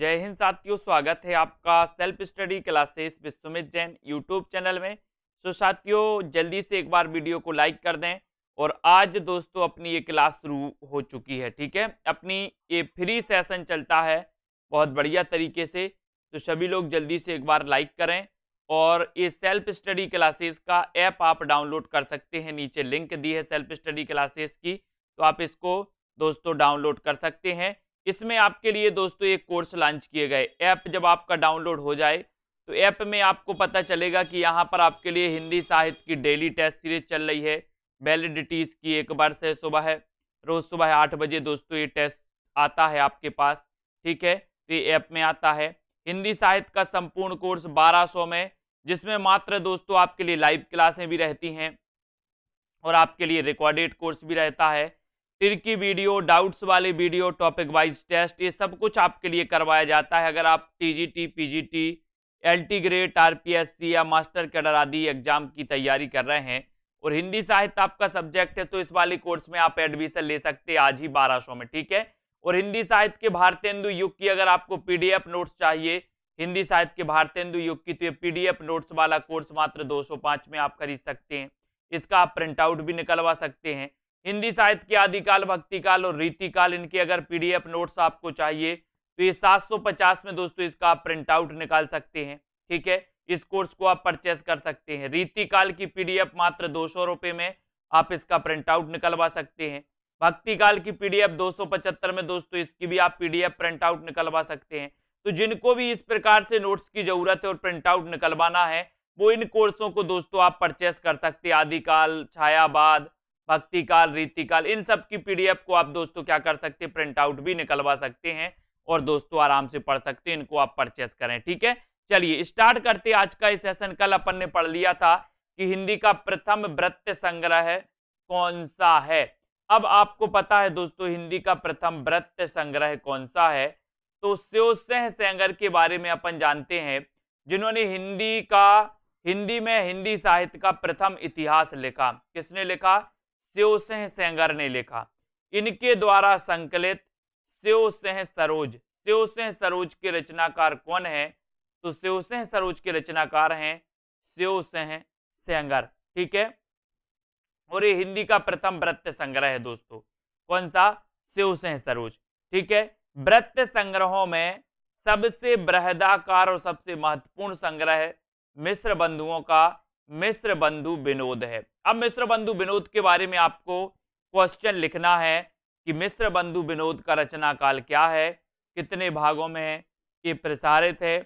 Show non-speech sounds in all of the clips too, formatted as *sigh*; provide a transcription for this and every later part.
जय हिंद साथियों स्वागत है आपका self study classes Vishwamit Jain YouTube channel में तो साथियों जल्दी से एक बार वीडियो को लाइक कर दें और आज दोस्तों अपनी ये क्लास शुरू हो चुकी है ठीक है अपनी ये फ्री सेशन चलता है बहुत बढ़िया तरीके से तो सभी लोग जल्दी से एक बार लाइक करें और ये सेल्फ स्टडी क्लासेस का ऐप आप डाउनलोड कर सकते हैं नीचे लिंक दी है सेल्फ स्टडी क्लासेस की तो आप इसको दोस्तों डाउनलोड कर सकते हैं इसमें आपके लिए दोस्तों एक कोर्स लॉन्च किए गए ऐप जब आपका डाउनलोड हो जाए तो ऐप में आपको पता चलेगा कि यहाँ पर आपके लिए हिंदी साहित्य की डेली टेस्ट सीरीज चल रही है वैलिडिटीज़ की एक बार से सुबह है रोज़ सुबह आठ बजे दोस्तों ये टेस्ट आता है आपके पास ठीक है तो ये ऐप में आता है हिंदी साहित्य का संपूर्ण कोर्स 1200 में जिसमें मात्र दोस्तों आपके लिए लाइव क्लासें भी रहती हैं और आपके लिए रिकॉर्डेड कोर्स भी रहता है ट्रिकी वीडियो डाउट्स वाले वीडियो टॉपिक वाइज टेस्ट ये सब कुछ आपके लिए करवाया जाता है अगर आप TGT PGT LT grade RPSC या मास्टर कैडर आदि एग्जाम की तैयारी कर रहे हैं और हिंदी साहित्य आपका सब्जेक्ट है तो इस वाले कोर्स में आप एडमिशन ले सकते हैं आज ही बारह सौ में ठीक है और हिंदी साहित्य के भारतेंदु युग की अगर आपको एफ नोट्स चाहिए हिंदी साहित्य के भारतेंदु युग की तो ये एफ नोट्स वाला कोर्स मात्र पाँच में आप खरीद सकते हैं इसका आप प्रिंट आउट भी निकलवा सकते हैं हिंदी साहित्य के आदिकाल भक्तिकाल और रीतिकाल इनके अगर पीडीएफ नोट्स आपको चाहिए तो ये 750 में दोस्तों इसका आप प्रिंट आउट निकाल सकते हैं ठीक है इस कोर्स को आप परचेस कर सकते हैं रीतिकाल की पीडीएफ मात्र दो सौ रुपये में आप इसका प्रिंट आउट निकलवा सकते हैं भक्तिकाल की पीडीएफ 275 में दोस्तों इसकी भी आप पीडीएफ प्रिंट आउट निकलवा सकते हैं तो जिनको भी इस प्रकार से नोट्स की जरूरत है और प्रिंट आउट निकलवाना है वो इन कोर्सों को दोस्तों आप परचेस कर सकते हैं आदिकाल छायावाद भक्ति काल रीति काल इन सब की पीडीएफ को आप दोस्तों क्या कर सकते हैं प्रिंट आउट भी निकलवा सकते हैं और दोस्तों आराम से पढ़ सकते हैं इनको आप परचेस करें ठीक है चलिए स्टार्ट करते आज का सेशन कल अपन ने पढ़ लिया था कि हिंदी का प्रथम वृत्त संग्रह कौन सा है अब आपको पता है दोस्तों हिंदी का प्रथम वृत्त संग्रह कौन सा है तो स्योसह सेंगर के बारे में अपन जानते हैं जिन्होंने हिंदी का हिंदी में हिंदी साहित्य का प्रथम इतिहास लिखा किसने लिखा स्योसह सेंगर ने लिखा इनके द्वारा संकलित स्योसह सरोज स्योसह सरोज के रचनाकार कौन है तो स्योसह सरोज के रचनाकार हैं स्योसह सेंगर ठीक है और ये हिंदी का प्रथम वृत्त संग्रह है दोस्तों कौन सा स्योसह सरोज ठीक है वृत्त संग्रहों में सबसे बृहदाकार और सबसे महत्वपूर्ण संग्रह मिश्र बंधुओं का मिश्र बंधु विनोद है अब मिश्र बंधु विनोद के बारे में आपको क्वेश्चन लिखना है कि मिश्र बंधु विनोद का रचना काल क्या है कितने भागों में है ये प्रसारित है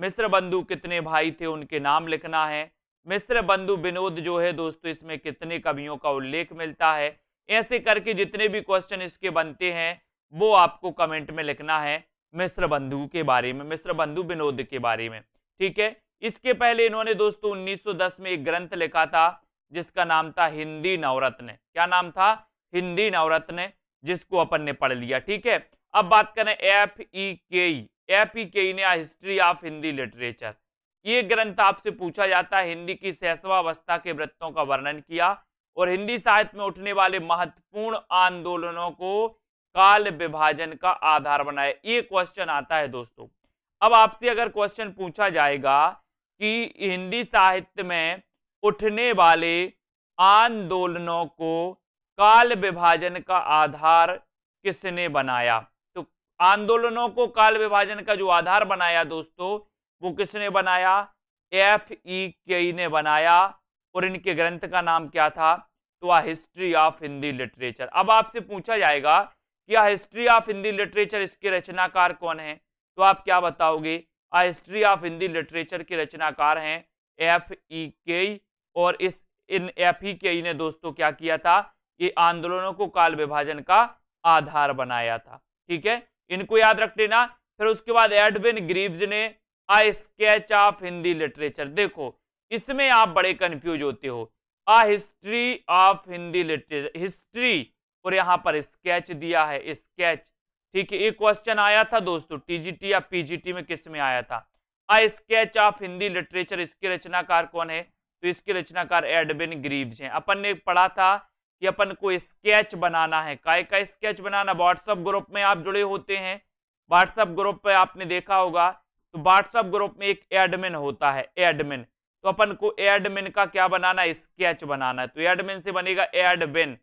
मिश्र बंधु कितने भाई थे उनके नाम लिखना है मिश्र बंधु विनोद जो है दोस्तों इसमें कितने कवियों का उल्लेख मिलता है ऐसे करके जितने भी क्वेश्चन इसके बनते हैं वो आपको कमेंट में लिखना है मिश्र बंधु के बारे में मिश्र बंधु विनोद के बारे में ठीक है इसके पहले इन्होंने दोस्तों 1910 में एक ग्रंथ लिखा था जिसका नाम था हिंदी नवरत्न क्या नाम था हिंदी नवरत्न जिसको अपन ने पढ़ लिया ठीक है अब बात करें F E K F E के ने हिस्ट्री ऑफ हिंदी लिटरेचर ये ग्रंथ आपसे पूछा जाता है हिंदी की सहसवावस्था के वृत्तों का वर्णन किया और हिंदी साहित्य में उठने वाले महत्वपूर्ण आंदोलनों को काल विभाजन का आधार बनाया ये क्वेश्चन आता है दोस्तों अब आपसे अगर क्वेश्चन पूछा जाएगा कि हिंदी साहित्य में उठने वाले आंदोलनों को काल विभाजन का आधार किसने बनाया तो आंदोलनों को काल विभाजन का जो आधार बनाया दोस्तों वो किसने बनाया एफ ई के ने बनाया और इनके ग्रंथ का नाम क्या था तो a history of Hindi literature अब आपसे पूछा जाएगा कि a history of Hindi literature इसके रचनाकार कौन है तो आप क्या बताओगे a history of Hindi literature के रचनाकार हैं एफ ई के और इस इन एफ ई के ने दोस्तों क्या किया था ये आंदोलनों को काल विभाजन का आधार बनाया था ठीक है इनको याद रख लेना फिर उसके बाद एडविन ग्रीव्स ने a sketch of Hindi literature देखो इसमें आप बड़े कंफ्यूज होते हो a history of Hindi literature history और यहाँ पर स्केच दिया है स्केच ठीक है एक क्वेश्चन आया था दोस्तों टीजीटी या पीजीटी में किस में आया था a sketch of Hindi literature इसके रचनाकार कौन है तो इसके रचनाकार एडबिन ग्रीव्स हैं अपन ने पढ़ा था कि अपन को स्केच बनाना है काय का स्केच बनाना व्हाट्सअप ग्रुप में आप जुड़े होते हैं व्हाट्सअप ग्रुप पे आपने देखा होगा तो व्हाट्सअप ग्रुप में एक एडमिन होता है एडमिन तो अपन को एडमिन का क्या बनाना है स्केच बनाना है तो एडमिन से बनेगा एडबिन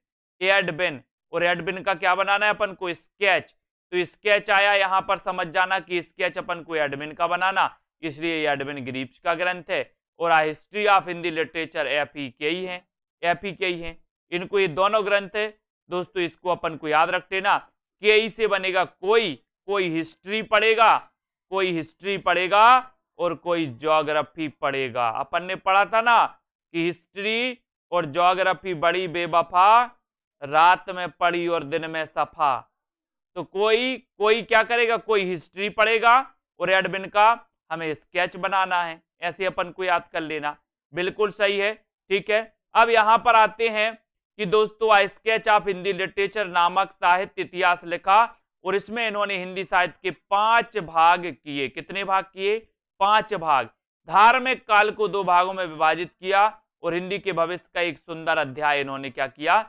एडबिन और एडबिन का क्या बनाना है अपन को स्केच तो स्केच आया यहाँ पर समझ जाना कि स्केच अपन को एडमिन का बनाना इसलिए ये एडमिन ग्रीप्स का ग्रंथ है और a history of Hindi literature F E K ही हैं एफ ई के ही हैं इनको ये दोनों ग्रंथ है दोस्तों इसको अपन को याद रख लेना के ई e से बनेगा कोई कोई हिस्ट्री पढ़ेगा कोई हिस्ट्री पढ़ेगा और कोई जोग्राफी पढ़ेगा अपन ने पढ़ा था ना कि हिस्ट्री और ज्योग्राफी बड़ी बेबफा रात में पड़ी और दिन में सफा तो कोई कोई क्या करेगा कोई हिस्ट्री पढ़ेगा और एडमिन का हमें स्केच बनाना है ऐसे अपन को याद कर लेना बिल्कुल सही है ठीक है अब यहाँ पर आते हैं कि दोस्तों स्केच ऑफ हिंदी लिटरेचर नामक साहित्य इतिहास लिखा और इसमें इन्होंने हिंदी साहित्य के पांच भाग किए कितने भाग किए पांच भाग धार्मिक काल को दो भागों में विभाजित किया और हिंदी के भविष्य का एक सुंदर अध्याय इन्होंने क्या किया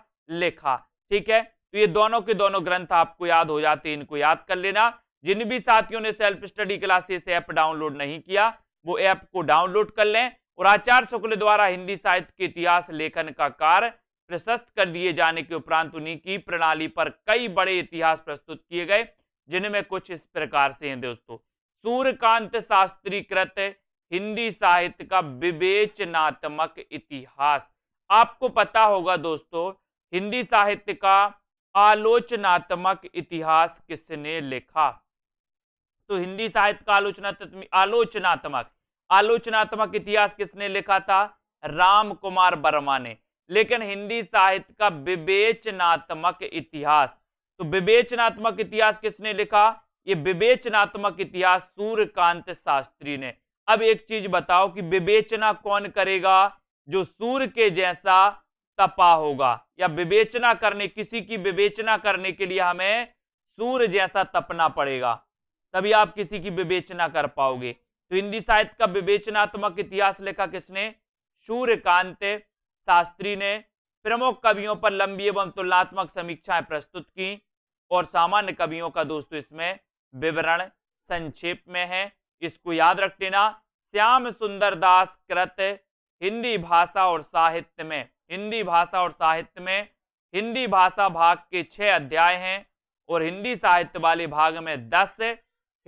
लिखा ठीक है तो ये दोनों के दोनों ग्रंथ आपको याद हो जाते हैं इनको याद कर लेना जिन भी साथियों ने self study classes app download नहीं किया वो ऐप को डाउनलोड कर लें और आचार्य शुक्ल द्वारा हिंदी साहित्य के इतिहास लेखन का कार्य प्रशस्त कर दिए जाने के उपरांत उन्हीं की प्रणाली पर कई बड़े इतिहास प्रस्तुत किए गए जिनमें कुछ इस प्रकार से हैं दोस्तों सूर्यकांत शास्त्री कृत हिंदी साहित्य का विवेचनात्मक इतिहास आपको पता होगा दोस्तों हिंदी साहित्य का आलोचनात्मक इतिहास किसने लिखा तो हिंदी साहित्य का आलोचना आलोचनात्मक आलोचनात्मक इतिहास किसने लिखा था राम कुमार वर्मा ने लेकिन हिंदी साहित्य का विवेचनात्मक इतिहास तो विवेचनात्मक इतिहास किसने लिखा ये विवेचनात्मक इतिहास सूर्यकांत शास्त्री ने अब एक चीज बताओ कि विवेचना कौन करेगा जो सूर्य के जैसा तपा होगा या विवेचना करने किसी की विवेचना करने के लिए हमें सूर्य जैसा तपना पड़ेगा तभी आप किसी की विवेचना कर पाओगे तो हिंदी साहित्य का विवेचनात्मक इतिहास लेखा किसने सूर्यकांत शास्त्री ने प्रमुख कवियों पर लंबी एवं तुलनात्मक समीक्षाएं प्रस्तुत की और सामान्य कवियों का दोस्तों इसमें विवरण संक्षेप में है इसको याद रख लेना श्याम सुंदर दास कृत हिंदी भाषा और साहित्य में हिंदी भाषा और साहित्य में हिंदी भाषा भाग के छः अध्याय हैं और हिंदी साहित्य वाले भाग में दस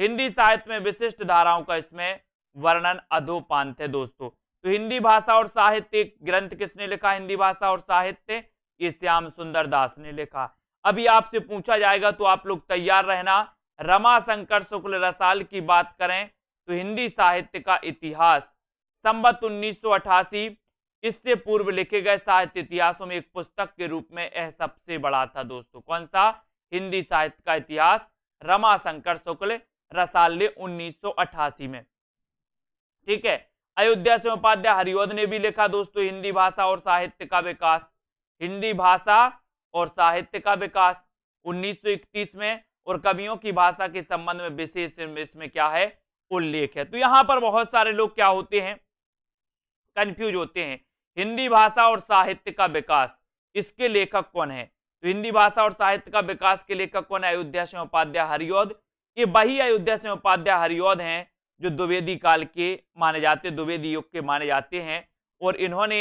हिंदी साहित्य में विशिष्ट धाराओं का इसमें वर्णन अधोपांत है दोस्तों तो हिंदी भाषा और साहित्य ग्रंथ किसने लिखा हिंदी भाषा और साहित्य ये श्याम सुंदर दास ने लिखा अभी आपसे पूछा जाएगा तो आप लोग तैयार रहना रमा शंकर शुक्ल रसाल की बात करें तो हिंदी साहित्य का इतिहास संबत उन्नीस इससे पूर्व लिखे गए साहित्य इतिहासों में एक पुस्तक के रूप में यह सबसे बड़ा था दोस्तों कौन सा हिंदी साहित्य का इतिहास रमाशंकर शुक्ल रसाले 1988 में ठीक है अयोध्या से उपाध्याय हरिओद ने भी लिखा दोस्तों हिंदी भाषा और साहित्य का विकास हिंदी भाषा और साहित्य का विकास 1931 में और कवियों की भाषा के संबंध में विशेष इसमें क्या है उल्लेख है तो यहां पर बहुत सारे लोग क्या होते हैं कंफ्यूज होते हैं हिंदी भाषा और साहित्य का विकास इसके लेखक कौन है तो हिंदी भाषा और साहित्य का विकास के लेखक कौन है अयोध्या सिंह उपाध्याय हरियोद ये वही अयोध्या सिंह उपाध्याय हरियोद हैं जो द्विवेदी काल के माने जाते द्विवेदी युग के माने जाते हैं और इन्होंने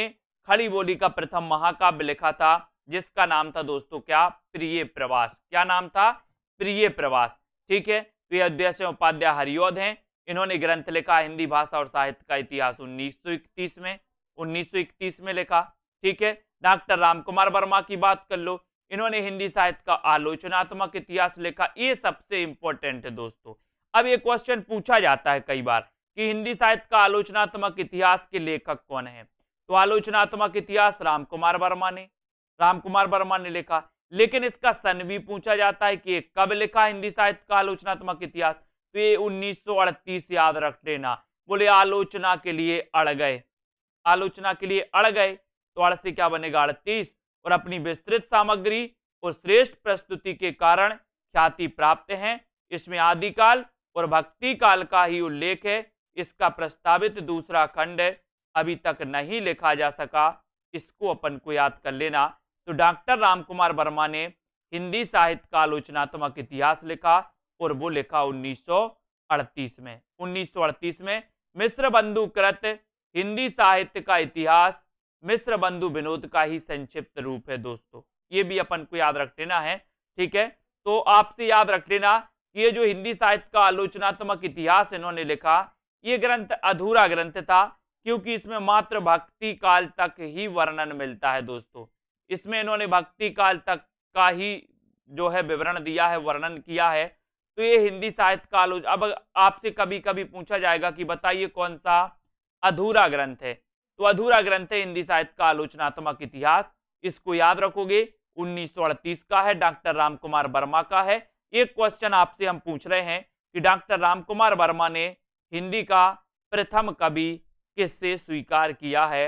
खड़ी बोली का प्रथम महाकाव्य लिखा था जिसका नाम था दोस्तों क्या प्रिय प्रवास क्या नाम था प्रिय प्रवास ठीक है तो ये अयोध्या सिंह उपाध्याय हरियोद हैं इन्होंने ग्रंथ लिखा हिंदी भाषा और साहित्य का इतिहास उन्नीस में 1931 में लिखा ठीक है डॉक्टर राम कुमार वर्मा की बात कर लो इन्होंने हिंदी साहित्य का आलोचनात्मक इतिहास लिखा ये सबसे इंपॉर्टेंट है दोस्तों अब ये क्वेश्चन पूछा जाता है कई बार कि हिंदी साहित्य का आलोचनात्मक इतिहास के लेखक कौन है तो आलोचनात्मक इतिहास राम कुमार वर्मा ने राम कुमार वर्मा ने लिखा लेकिन इसका सन भी पूछा जाता है कि कब लिखा हिंदी साहित्य का आलोचनात्मक इतिहास तो ये 1938 याद रख लेना बोले आलोचना के लिए अड़ गए आलोचना के लिए अड़ गए तो से क्या बनेगा अड़तीस और अपनी विस्तृत सामग्री और श्रेष्ठ प्रस्तुति के कारण ख्याति प्राप्त हैं इसमें आदिकाल और भक्ति काल का ही उल्लेख है इसका प्रस्तावित दूसरा खंड अभी तक नहीं लिखा जा सका इसको अपन को याद कर लेना तो डॉक्टर राम कुमार वर्मा ने हिंदी साहित्य का आलोचनात्मक इतिहास लिखा और वो लिखा 1938 में 1938 में मिश्र बंधु कृत हिंदी साहित्य का इतिहास मिश्र बंधु विनोद का ही संक्षिप्त रूप है दोस्तों ये भी अपन को याद रख लेना है ठीक है तो आपसे याद रख लेना ये जो हिंदी साहित्य का आलोचनात्मक इतिहास इन्होंने लिखा ये ग्रंथ अधूरा ग्रंथ था क्योंकि इसमें मात्र भक्ति काल तक ही वर्णन मिलता है दोस्तों इसमें इन्होंने भक्ति काल तक का ही जो है विवरण दिया है वर्णन किया है तो ये हिंदी साहित्य का आलोचना अब आपसे कभी कभी पूछा जाएगा कि बताइए कौन सा अधूरा ग्रंथ है तो अधूरा ग्रंथ है हिंदी साहित्य का आलोचनात्मक इतिहास इसको याद रखोगे उन्नीस का है डॉक्टर रामकुमार वर्मा का है एक क्वेश्चन आपसे हम पूछ रहे हैं कि डॉक्टर रामकुमार वर्मा ने हिंदी का प्रथम कवि किससे स्वीकार किया है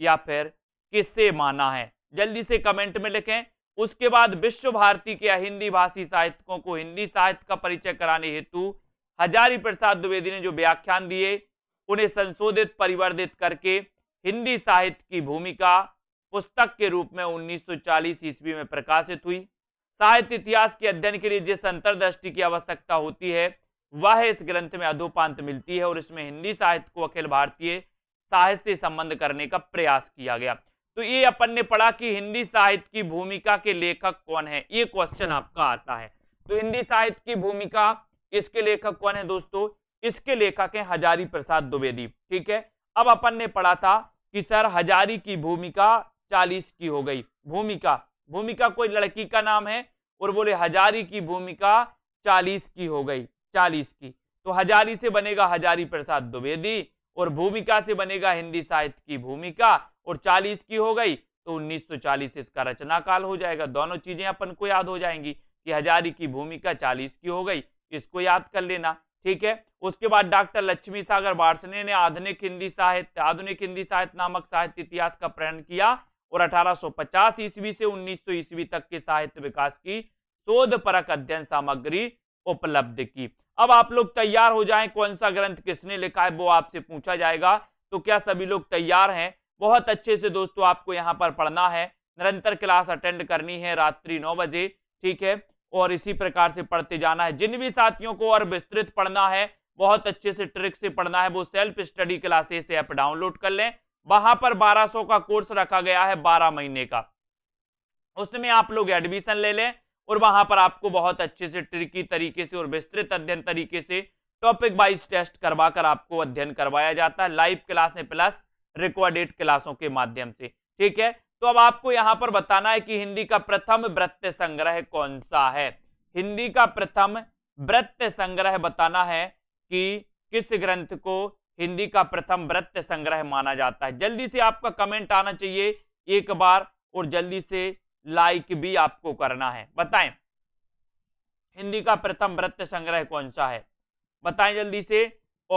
या फिर किससे माना है जल्दी से कमेंट में लिखें उसके बाद विश्व भारती के हिंदी भाषी साहित्यकों को हिंदी साहित्य का परिचय कराने हेतु हजारी प्रसाद द्विवेदी ने जो व्याख्यान दिए उन्हें संशोधित परिवर्तित करके हिंदी साहित्य की भूमिका पुस्तक के रूप में 1940 ईस्वी में प्रकाशित हुई साहित्य इतिहास के अध्ययन के लिए जिस अंतरदृष्टि की आवश्यकता होती है वह इस ग्रंथ में अधोपांत मिलती है और इसमें हिंदी साहित्य को अखिल भारतीय साहित्य से संबंध करने का प्रयास किया गया तो ये अपन ने पढ़ा कि हिंदी साहित्य की भूमिका के लेखक कौन है ये क्वेश्चन आपका आता है तो हिंदी साहित्य की भूमिका इसके लेखक कौन है दोस्तों इसके लेखक हैं हजारी प्रसाद द्विवेदी ठीक है अब अपन ने पढ़ा था कि सर हजारी की भूमिका चालीस की हो गई भूमिका भूमिका कोई लड़की का नाम है और बोले हजारी की भूमिका चालीस की हो गई चालीस की तो हजारी से बनेगा हजारी प्रसाद द्विवेदी और भूमिका से बनेगा हिंदी साहित्य की भूमिका और चालीस की हो गई तो 1940 इसका रचना काल हो जाएगा दोनों चीजें अपन को याद हो जाएंगी कि हजारी की भूमिका चालीस की हो गई इसको याद कर लेना ठीक है उसके बाद डॉक्टर लक्ष्मी सागर बार्सने ने आधुनिक हिंदी साहित्य आधुनिक हिंदी साहित्य नामक साहित्य इतिहास का प्रण किया और 1850 ईस्वी से 1900 ईस्वी तक के साहित्य विकास की शोध परक अध्ययन सामग्री उपलब्ध की अब आप लोग तैयार हो जाएं कौन सा ग्रंथ किसने लिखा है वो आपसे पूछा जाएगा तो क्या सभी लोग तैयार हैं बहुत अच्छे से दोस्तों आपको यहाँ पर पढ़ना है निरंतर क्लास अटेंड करनी है रात्रि नौ बजे ठीक है और इसी प्रकार से पढ़ते जाना है जिन भी साथियों को और विस्तृत पढ़ना है बहुत अच्छे से ट्रिक से पढ़ना है वो self study classes app download कर लें वहां पर 1200 का कोर्स रखा गया है 12 महीने का उसमें आप लोग एडमिशन ले लें और वहां पर आपको बहुत अच्छे से ट्रिकी तरीके से और विस्तृत अध्ययन तरीके से टॉपिक वाइज टेस्ट करवा कर आपको अध्ययन करवाया जाता है लाइव क्लासें प्लस रिकॉर्डेड क्लासों के माध्यम से ठीक है तो अब आपको यहां पर बताना है कि हिंदी का प्रथम वृत्त संग्रह कौन सा है हिंदी का प्रथम वृत्त संग्रह बताना है कि किस ग्रंथ को हिंदी का प्रथम वृत्त संग्रह माना जाता है जल्दी से आपका कमेंट आना चाहिए एक बार और जल्दी से लाइक भी आपको करना है बताएं हिंदी का प्रथम वृत्त संग्रह कौन सा है बताएं जल्दी से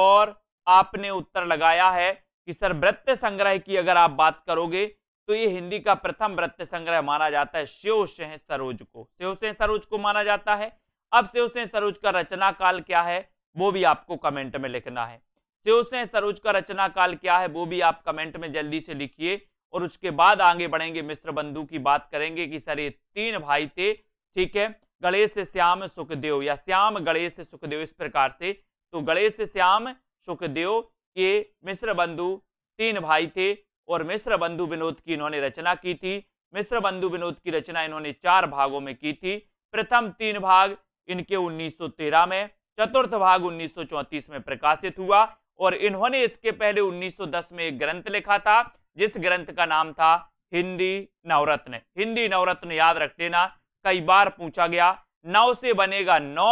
और आपने उत्तर लगाया है कि सर वृत्त संग्रह की अगर आप बात करोगे तो ये हिंदी का प्रथम वृत्त संग्रह माना जाता है शिव सिंह सरोज को शिव सिंह सरोज को माना जाता है अब शिव सिंह सरोज का रचना काल क्या है वो भी आपको कमेंट में लिखना है शिव सिंह सरोज का रचना काल क्या है वो भी आप कमेंट में जल्दी से लिखिए और उसके बाद आगे बढ़ेंगे मिश्र बंधु की बात करेंगे कि सर ये तीन भाई थे ठीक है गणेश श्याम सुखदेव या श्याम गणेश सुखदेव इस प्रकार से तो गणेश श्याम सुखदेव के मिश्र बंधु तीन भाई थे और मिश्र बंधु विनोद की इन्होंने रचना की थी मिश्र बंधु विनोद की रचना इन्होंने चार भागों में की थी प्रथम तीन भाग इनके 1913 में चतुर्थ भाग 1934 में प्रकाशित हुआ और इन्होंने इसके पहले 1910 में एक ग्रंथ लिखा था जिस ग्रंथ का नाम था हिंदी नवरत्न हिंदी नवरत्न याद रख लेना कई बार पूछा गया नौ से बनेगा नौ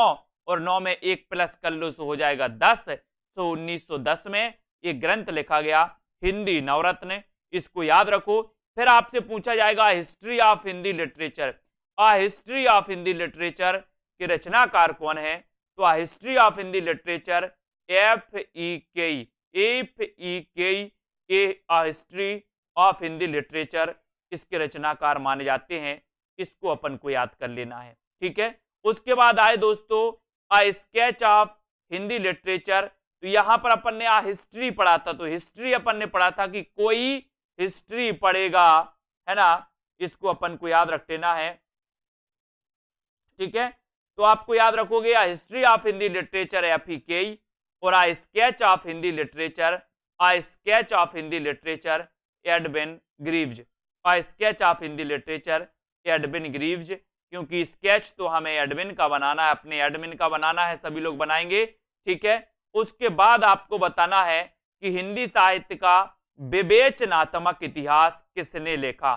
और नौ में एक प्लस कर लो सो हो जाएगा दस तो 1910 में एक ग्रंथ लिखा गया हिंदी नवरत्न इसको याद रखो फिर आपसे पूछा जाएगा history of Hindi literature a history of Hindi literature के रचनाकार कौन है तो a history of Hindi literature F E K F E K a a history of Hindi literature इसके रचनाकार माने जाते हैं इसको अपन को याद कर लेना है ठीक है उसके बाद आए दोस्तों a sketch of Hindi literature तो यहां पर अपन ने आ हिस्ट्री पढ़ा था तो हिस्ट्री अपन ने पढ़ा था कि कोई हिस्ट्री पढ़ेगा है ना इसको अपन को याद रख लेना है ठीक है तो आपको याद रखोगे या history of Hindi literature F E K और a sketch of Hindi literature a sketch of Hindi literature Edwin Greaves a sketch of Hindi literature Edwin Greaves क्योंकि स्केच तो हमें एडमिन का बनाना है अपने एडमिन का बनाना है सभी लोग बनाएंगे ठीक है उसके बाद आपको बताना है कि हिंदी साहित्य का विवेचनात्मक इतिहास किसने लिखा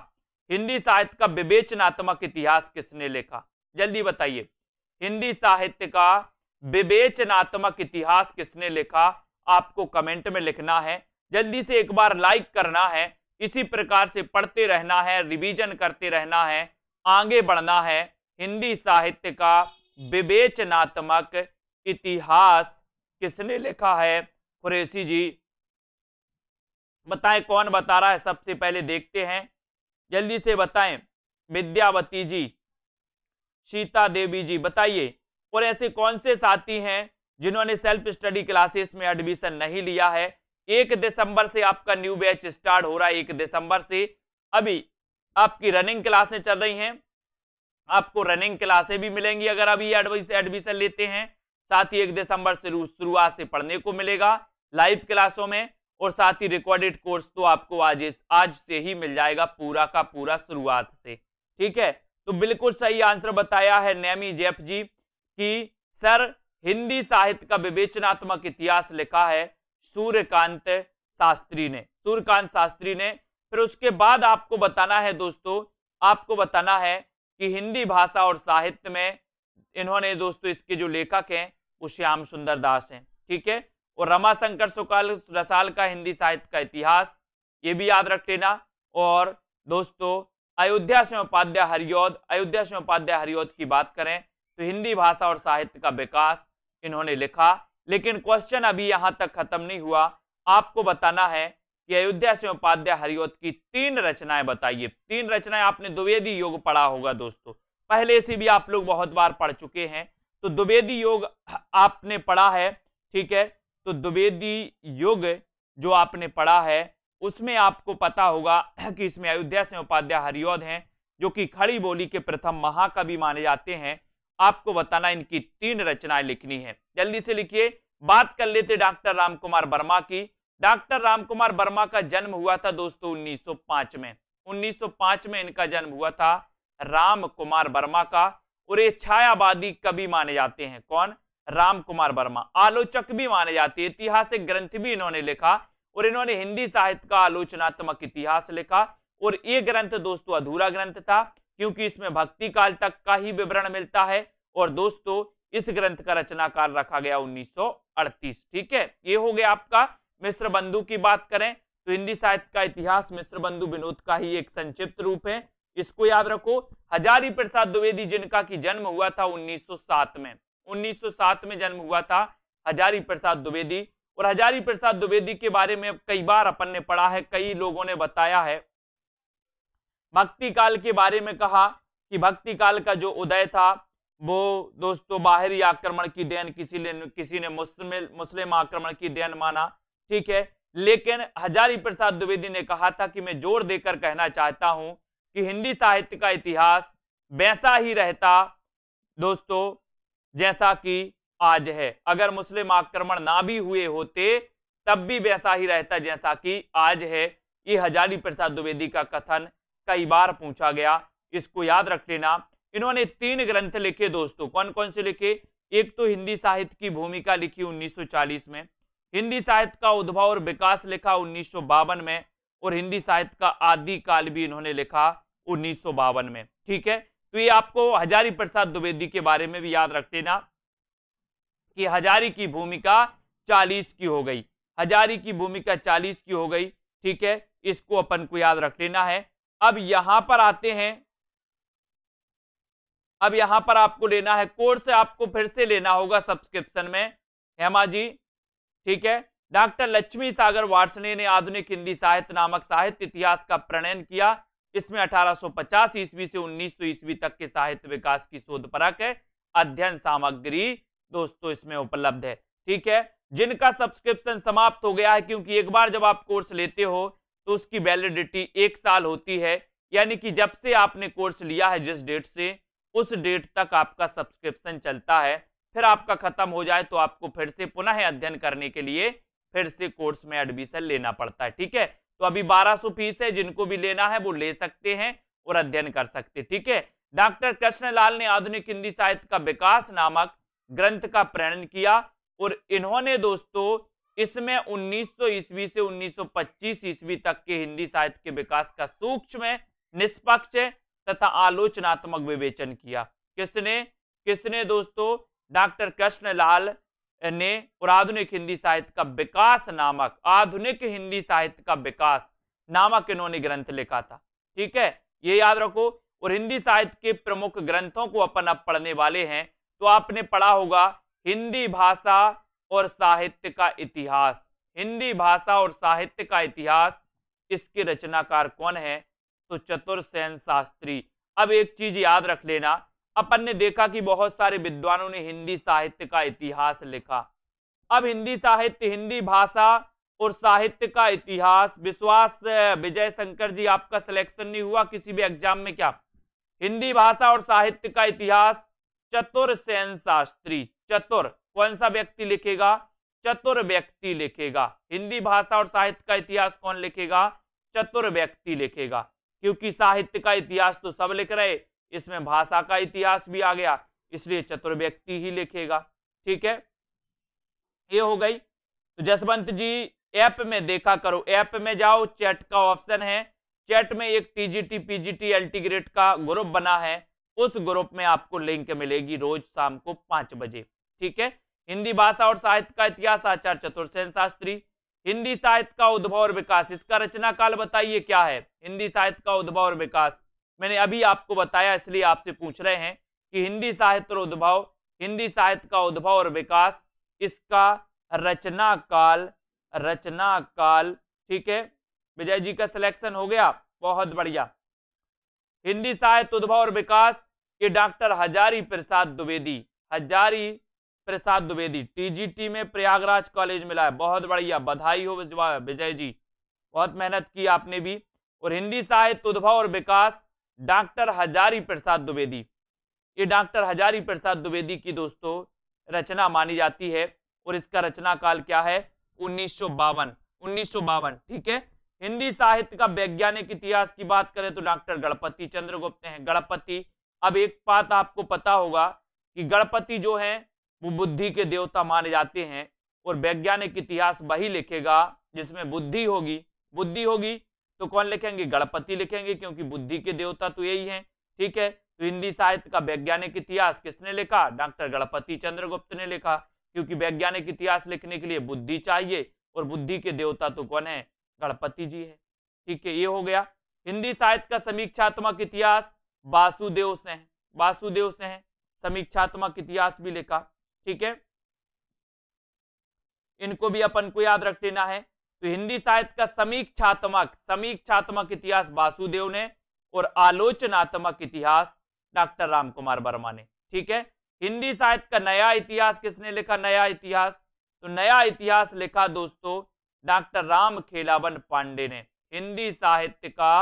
हिंदी साहित्य का विवेचनात्मक इतिहास किसने लिखा जल्दी बताइए हिंदी साहित्य का विवेचनात्मक इतिहास किसने लिखा आपको कमेंट में लिखना है जल्दी से एक बार लाइक करना है इसी प्रकार से पढ़ते रहना है रिवीजन करते रहना है आगे बढ़ना है हिंदी साहित्य का विवेचनात्मक इतिहास किसने लिखा है कुरैसी जी बताएं कौन बता रहा है सबसे पहले देखते हैं जल्दी से बताएं विद्यावती जी सीता देवी जी बताइए और ऐसे कौन से साथी हैं जिन्होंने सेल्फ स्टडी क्लासेस में एडमिशन नहीं लिया है एक दिसंबर से आपका न्यू बैच स्टार्ट हो रहा है एक दिसंबर से अभी आपकी रनिंग क्लासें चल रही हैं आपको रनिंग क्लासें भी मिलेंगी अगर अभी एडमिशन लेते हैं साथ ही एक दिसंबर से शुरुआत से पढ़ने को मिलेगा लाइव क्लासों में और साथ ही रिकॉर्डेड कोर्स तो आपको आज आज से ही मिल जाएगा पूरा का पूरा शुरुआत से ठीक है तो बिल्कुल सही आंसर बताया है नैमी जेफ जी कि सर हिंदी साहित्य का विवेचनात्मक इतिहास लिखा है सूर्यकांत शास्त्री ने सूर्यकांत शास्त्री ने फिर उसके बाद आपको बताना है दोस्तों आपको बताना है कि हिंदी भाषा और साहित्य में इन्होंने दोस्तों इसके जो लेखक हैं वो श्याम सुंदर दास हैं ठीक है और शंकर सुकाल रसाल का हिंदी साहित्य का इतिहास ये भी याद रख लेना और दोस्तों अयोध्या से उपाध्याय हरियोद अयोध्या से उपाध्याय हरियोद की बात करें तो हिंदी भाषा और साहित्य का विकास इन्होंने लिखा लेकिन क्वेश्चन अभी यहाँ तक खत्म नहीं हुआ आपको बताना है कि अयोध्या से उपाध्याय हरियोत की तीन रचनाएं बताइए तीन रचनाएं आपने द्विवेदी योग पढ़ा होगा दोस्तों पहले से भी आप लोग बहुत बार पढ़ चुके हैं तो द्विवेदी योग आपने पढ़ा है ठीक है तो द्विवेदी योग जो आपने पढ़ा है उसमें आपको पता होगा *clears throat* कि इसमें अयोध्या से उपाध्याय हरियोध हैं जो कि खड़ी बोली के प्रथम महाकवि माने जाते हैं आपको बताना इनकी तीन रचनाएं लिखनी है जल्दी से लिखिए बात कर लेते डॉक्टर रामकुमार वर्मा की डॉक्टर रामकुमार वर्मा का जन्म हुआ था दोस्तों 1905 में 1905 में इनका जन्म हुआ था रामकुमार वर्मा का और ये छायावादी कवि माने जाते हैं कौन राम कुमार वर्मा आलोचक भी माने जाते हैं ऐतिहासिक ग्रंथ भी इन्होंने लिखा और इन्होंने हिंदी साहित्य का आलोचनात्मक इतिहास लिखा और ये ग्रंथ दोस्तों अधूरा ग्रंथ था क्योंकि इसमें भक्ति काल तक का ही विवरण मिलता है और दोस्तों इस ग्रंथ का रचनाकार रखा गया 1938 ठीक है ये हो गया आपका मिश्र बंधु की बात करें तो हिंदी साहित्य का इतिहास मिश्र बंधु विनोद का ही एक संक्षिप्त रूप है इसको याद रखो हजारी प्रसाद द्विवेदी जिनका की जन्म हुआ था 1907 में 1907 में जन्म हुआ था हजारी प्रसाद द्विवेदी और हजारी प्रसाद द्विवेदी के बारे में कई बार अपन ने पढ़ा है कई लोगों ने बताया है भक्ति काल के बारे में कहा कि भक्ति काल का जो उदय था वो दोस्तों बाहरी आक्रमण की देन किसी ने किसी ने मुस्लिम मुस्लिम आक्रमण की देन माना ठीक है लेकिन हजारी प्रसाद द्विवेदी ने कहा था कि मैं जोर देकर कहना चाहता हूं कि हिंदी साहित्य का इतिहास वैसा ही रहता दोस्तों जैसा कि आज है अगर मुस्लिम आक्रमण ना भी हुए होते तब भी वैसा ही रहता जैसा कि आज है ये हजारी प्रसाद द्विवेदी का कथन कई बार पूछा गया इसको याद रख लेना इन्होंने तीन ग्रंथ लिखे दोस्तों कौन कौन से लिखे एक तो हिंदी साहित्य की भूमिका लिखी 1940 में हिंदी साहित्य का उद्भव और विकास लिखा उन्नीस में और हिंदी साहित्य का आदि काल भी इन्होंने लिखा उन्नीस में ठीक है तो ये आपको हजारी प्रसाद द्विवेदी के बारे में भी याद रख लेना कि हजारी की भूमिका चालीस की हो गई हजारी की भूमिका चालीस की हो गई ठीक है इसको अपन को याद रख लेना है अब यहां पर आते हैं अब यहां पर आपको लेना है कोर्स आपको फिर से लेना होगा सब्सक्रिप्शन में हेमा जी ठीक है डॉक्टर लक्ष्मी सागर वार्षणे ने आधुनिक हिंदी साहित्य नामक साहित्य इतिहास का प्रणयन किया इसमें 1850 ईस्वी से 1900 ईस्वी तक के साहित्य विकास की शोध परक है अध्ययन सामग्री दोस्तों इसमें उपलब्ध है ठीक है जिनका सब्सक्रिप्शन समाप्त हो गया है क्योंकि एक बार जब आप कोर्स लेते हो तो उसकी वैलिडिटी एक साल होती है यानी कि जब से आपने कोर्स लिया है जिस डेट से उस डेट तक आपका सब्सक्रिप्शन चलता है फिर आपका खत्म हो जाए तो आपको फिर से पुनः अध्ययन करने के लिए फिर से कोर्स में एडमिशन लेना पड़ता है ठीक है तो अभी 1200 फीस है जिनको भी लेना है वो ले सकते हैं और अध्ययन कर सकते ठीक है डॉक्टर कृष्णलाल ने आधुनिक हिंदी साहित्य का विकास नामक ग्रंथ का प्रणयन किया और इन्होंने दोस्तों इसमें 1900 ईस्वी से 1925 ईस्वी तक के हिंदी साहित्य के विकास का सूक्ष्म निष्पक्ष तथा आलोचनात्मक विवेचन किया किसने किसने दोस्तों डॉक्टर कृष्णलाल ने और आधुनिक हिंदी साहित्य का विकास नामक आधुनिक हिंदी साहित्य का विकास नामक इन्होंने ग्रंथ लिखा था ठीक है ये याद रखो और हिंदी साहित्य के प्रमुख ग्रंथों को अपन अब पढ़ने वाले हैं तो आपने पढ़ा होगा हिंदी भाषा और साहित्य का इतिहास हिंदी भाषा और साहित्य का इतिहास इसके रचनाकार कौन है तो चतुर्सेन शास्त्री अब एक चीज याद रख लेना अपन ने देखा कि बहुत सारे विद्वानों ने हिंदी साहित्य का इतिहास लिखा अब हिंदी साहित्य हिंदी भाषा और साहित्य का इतिहास विश्वास विजय शंकर जी आपका सिलेक्शन नहीं हुआ किसी भी एग्जाम में क्या हिंदी भाषा और साहित्य का इतिहास चतुर सेन शास्त्री चतुर कौन सा व्यक्ति लिखेगा चतुर व्यक्ति लिखेगा हिंदी भाषा और साहित्य का इतिहास कौन लिखेगा चतुर व्यक्ति लिखेगा क्योंकि साहित्य का इतिहास तो सब लिख रहे इसमें भाषा का इतिहास भी आ गया इसलिए चतुर्व्यक्ति ही लिखेगा ठीक है ये हो गई तो जसवंत जी ऐप में देखा करो ऐप में जाओ चैट का ऑप्शन है चैट में एक टीजीटी पीजीटी एल्टीग्रेट का ग्रुप बना है उस ग्रुप में आपको लिंक मिलेगी रोज शाम को पांच बजे ठीक है हिंदी भाषा और साहित्य का इतिहास आचार्य चतुर्सेन शास्त्री हिंदी साहित्य का उद्भव और विकास इसका रचना काल बताइए क्या है हिंदी साहित्य का उद्भव और विकास मैंने अभी आपको बताया इसलिए आपसे पूछ रहे हैं कि हिंदी साहित्य और उद्भव हिंदी साहित्य का उद्भव और विकास इसका रचना काल रचना काल ठीक है विजय जी का सिलेक्शन हो गया बहुत बढ़िया हिंदी साहित्य उद्भव और विकास ये डॉक्टर हजारी प्रसाद द्विवेदी हजारी प्रसाद द्विवेदी टीजीटी में प्रयागराज कॉलेज मिला है बहुत बढ़िया बधाई हो विजय जी बहुत मेहनत की आपने भी और हिंदी साहित्य उद्भव और विकास डॉक्टर हजारी प्रसाद द्विवेदी ये डॉक्टर हजारी प्रसाद द्विवेदी की दोस्तों रचना मानी जाती है और इसका रचना काल क्या है उन्नीस सौ ठीक है हिंदी साहित्य का वैज्ञानिक इतिहास की बात करें तो डॉक्टर गणपति चंद्रगुप्त हैं गणपति अब एक बात आपको पता होगा कि गणपति जो हैं वो बुद्धि के देवता माने जाते हैं और वैज्ञानिक इतिहास वही लिखेगा जिसमें बुद्धि होगी बुद्धि होगी तो कौन लिखेंगे गणपति लिखेंगे क्योंकि बुद्धि के देवता तो यही हैं ठीक है तो हिंदी साहित्य का वैज्ञानिक इतिहास किसने लिखा डॉक्टर गणपति चंद्रगुप्त ने लिखा क्योंकि वैज्ञानिक इतिहास लिखने के लिए बुद्धि चाहिए और बुद्धि के देवता तो कौन है गणपति जी है ठीक है ये हो गया हिंदी साहित्य का समीक्षात्मक इतिहास वासुदेव से है वासुदेव से है समीक्षात्मक इतिहास भी लिखा ठीक है इनको भी अपन को याद रख लेना है तो हिंदी साहित्य का समीक्षात्मक समीक्षात्मक इतिहास वासुदेव ने और आलोचनात्मक इतिहास डॉक्टर राम कुमार वर्मा ने ठीक है हिंदी साहित्य का नया इतिहास किसने लिखा नया इतिहास तो नया इतिहास लिखा दोस्तों डॉक्टर राम खेलावन पांडे ने हिंदी साहित्य का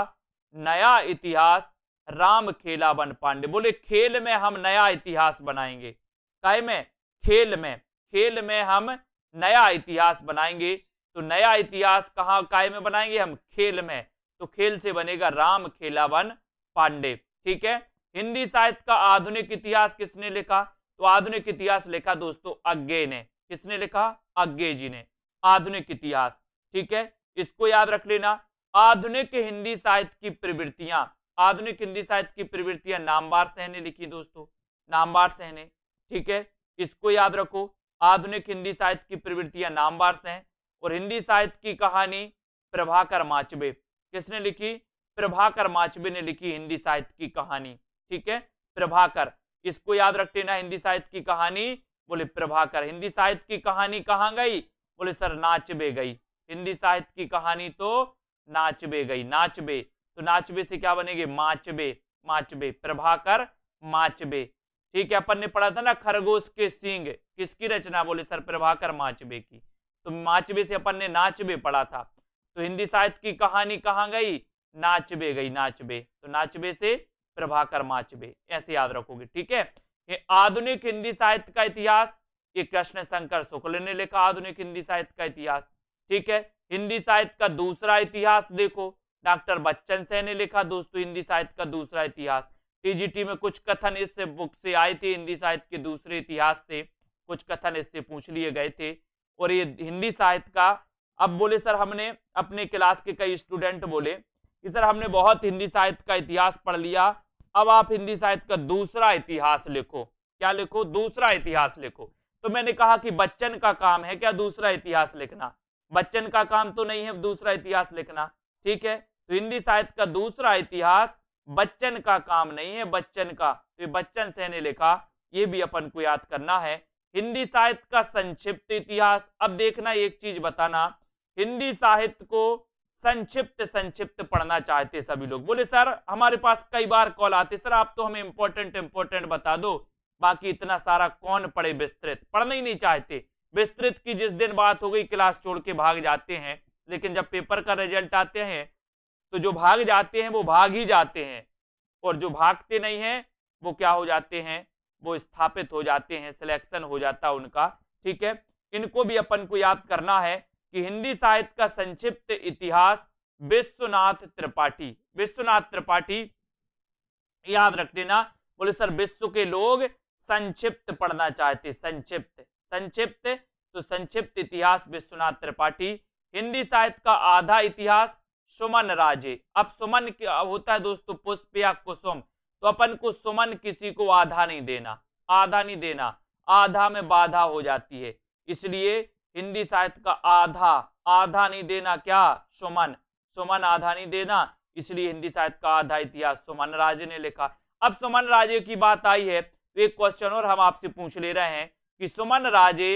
नया इतिहास राम खेलावन पांडे बोले खेल में हम नया इतिहास बनाएंगे कह में खेल में खेल में हम नया इतिहास बनाएंगे तो नया इतिहास कहाँ काय में बनाएंगे हम खेल में तो खेल से बनेगा राम खेलावन पांडे ठीक है हिंदी साहित्य का आधुनिक इतिहास किसने लिखा तो आधुनिक इतिहास लिखा दोस्तों अज्ञे ने किसने लिखा अज्ञे जी ने आधुनिक इतिहास ठीक है इसको याद रख लेना आधुनिक हिंदी साहित्य की प्रवृत्तियां आधुनिक हिंदी साहित्य की प्रवृत्तियां नामबार सह ने लिखी दोस्तों नामबार सह ने ठीक है इसको याद रखो आधुनिक हिंदी साहित्य की प्रवृत्तियां नामबार सह और हिंदी साहित्य की कहानी प्रभाकर माचबे किसने लिखी प्रभाकर माचबे ने लिखी हिंदी साहित्य की कहानी ठीक है प्रभाकर इसको याद रख लेना हिंदी साहित्य की कहानी बोले प्रभाकर हिंदी साहित्य की कहानी कहाँ गई बोले सर नाचबे गई हिंदी साहित्य की कहानी तो नाचबे गई नाचबे तो नाचबे से क्या बनेंगे माचबे माचबे प्रभाकर माचबे ठीक है अपन ने पढ़ा था ना खरगोश के सिंह किसकी रचना बोले सर प्रभाकर माचबे की तो माचबे से अपन ने नाचबे पढ़ा था तो हिंदी साहित्य की कहानी कहाँ गई नाचबे गई नाचबे तो नाचबे से प्रभाकर माचबे ऐसे याद रखोगे ठीक है ये आधुनिक हिंदी साहित्य का इतिहास ये कृष्ण शंकर शुक्ल ने लिखा आधुनिक हिंदी साहित्य का इतिहास ठीक है हिंदी साहित्य का दूसरा इतिहास देखो डॉक्टर बच्चन सह ने लिखा दोस्तों हिंदी साहित्य का दूसरा इतिहास टीजीटी में कुछ कथन इस बुक से आए थे हिंदी साहित्य के दूसरे इतिहास से कुछ कथन इससे पूछ लिए गए थे और ये हिंदी साहित्य का अब बोले सर हमने अपने क्लास के कई स्टूडेंट बोले कि सर हमने बहुत हिंदी साहित्य का इतिहास पढ़ लिया अब आप हिंदी साहित्य का दूसरा इतिहास लिखो क्या लिखो दूसरा इतिहास लिखो तो मैंने कहा कि बच्चन का काम है क्या दूसरा इतिहास लिखना बच्चन का काम तो नहीं है दूसरा इतिहास लिखना ठीक है तो हिंदी साहित्य का दूसरा इतिहास बच्चन का काम नहीं है बच्चन का तो बच्चन से ने लिखा ये भी अपन को याद करना है हिंदी साहित्य का संक्षिप्त इतिहास अब देखना एक चीज बताना हिंदी साहित्य को संक्षिप्त संक्षिप्त पढ़ना चाहते सभी लोग बोले सर हमारे पास कई बार कॉल आते सर आप तो हमें इंपॉर्टेंट इंपॉर्टेंट बता दो बाकी इतना सारा कौन पढ़े विस्तृत पढ़ना ही नहीं चाहते विस्तृत की जिस दिन बात हो गई क्लास छोड़ के भाग जाते हैं लेकिन जब पेपर का रिजल्ट आते हैं तो जो भाग जाते हैं वो भाग ही जाते हैं और जो भागते नहीं हैं वो क्या हो जाते हैं वो स्थापित हो जाते हैं सिलेक्शन हो जाता उनका ठीक है इनको भी अपन को याद करना है कि हिंदी साहित्य का संक्षिप्त इतिहास विश्वनाथ त्रिपाठी विश्वनाथ त्रिपाठी याद रख लेना बोले सर विश्व के लोग संक्षिप्त पढ़ना चाहते संक्षिप्त संक्षिप्त तो संक्षिप्त इतिहास विश्वनाथ त्रिपाठी हिंदी साहित्य का आधा इतिहास सुमन राजे अब सुमन क्या होता है दोस्तों पुष्प या कुसुम तो अपन को सुमन किसी को आधा नहीं देना आधा नहीं देना आधा में बाधा हो जाती है इसलिए हिंदी साहित्य का आधा आधा नहीं देना क्या सुमन सुमन आधा नहीं देना इसलिए हिंदी साहित्य का आधा इतिहास सुमन राजे ने लिखा अब सुमन राजे की बात आई है तो एक क्वेश्चन और हम आपसे पूछ ले रहे हैं कि सुमन राजे